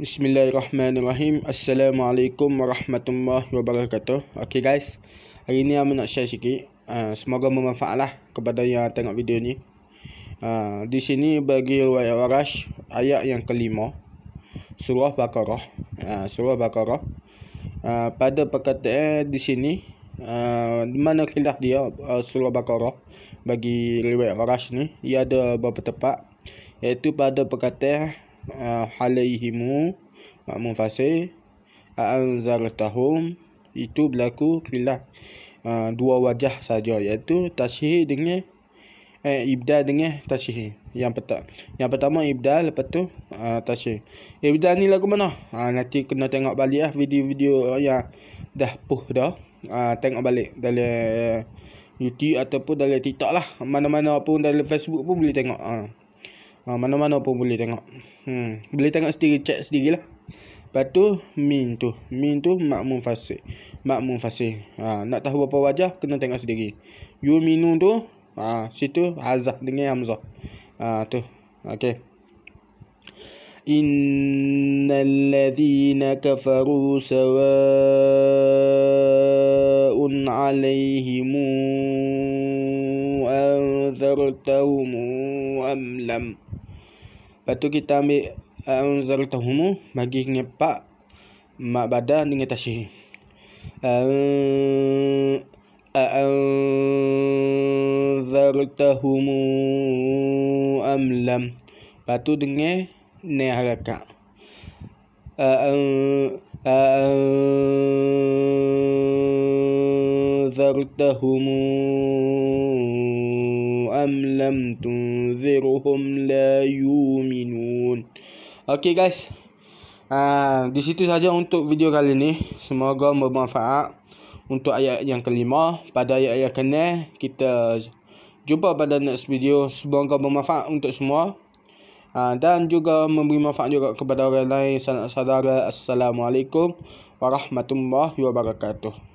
Bismillahirrahmanirrahim Assalamualaikum warahmatullahi wabarakatuh Ok guys Hari ni aku nak share sikit uh, Semoga bermanfaat lah Kepada yang tengok video ni uh, Di sini bagi Ruwayat Warash Ayat yang kelima Surah Baqarah uh, Surah Baqarah uh, Pada perkataan di sini di uh, mana khilaf dia uh, surah Baqarah bagi riwayat Warash ni ia ada beberapa tempat iaitu pada perkataan halaihimu ah, makmum fasih anzartahum itu berlaku khilaf uh, ah, dua wajah saja iaitu tashih dengan eh ibda dengan tashih, yang pertama yang pertama ibda lepas tu uh, ah, tasyih ibda ni lagu mana uh, nanti kena tengok balik lah video-video yang dah puh dah uh, tengok balik dari YouTube ataupun dari TikTok lah mana-mana pun dari Facebook pun boleh tengok uh. Ah, mana-mana pun boleh tengok hmm. Boleh tengok sendiri, check sendirilah Lepas tu, min tu Min tu, makmum fasih Makmum fasih ah, ha, Nak tahu apa wajah, kena tengok sendiri you minu tu, ha, situ Hazah dengan Hamzah ha, Tu, okey إن الذين كفروا سواء عليهم أنذرتهم أم Batu kita ambil uh, anzal tahumu bagi ngepak mak badan dengan tasih. Anzal tahumu amlam. Lepas tu dengan ne harakat. Anzal tahumu amlam tu tunzirhum la yuminun. Okay guys. Uh, di situ saja untuk video kali ini. Semoga bermanfaat untuk ayat yang kelima. Pada ayat yang kena, kita jumpa pada next video. Semoga bermanfaat untuk semua. Ha, dan juga memberi manfaat juga kepada orang lain sanak saudara assalamualaikum warahmatullahi wabarakatuh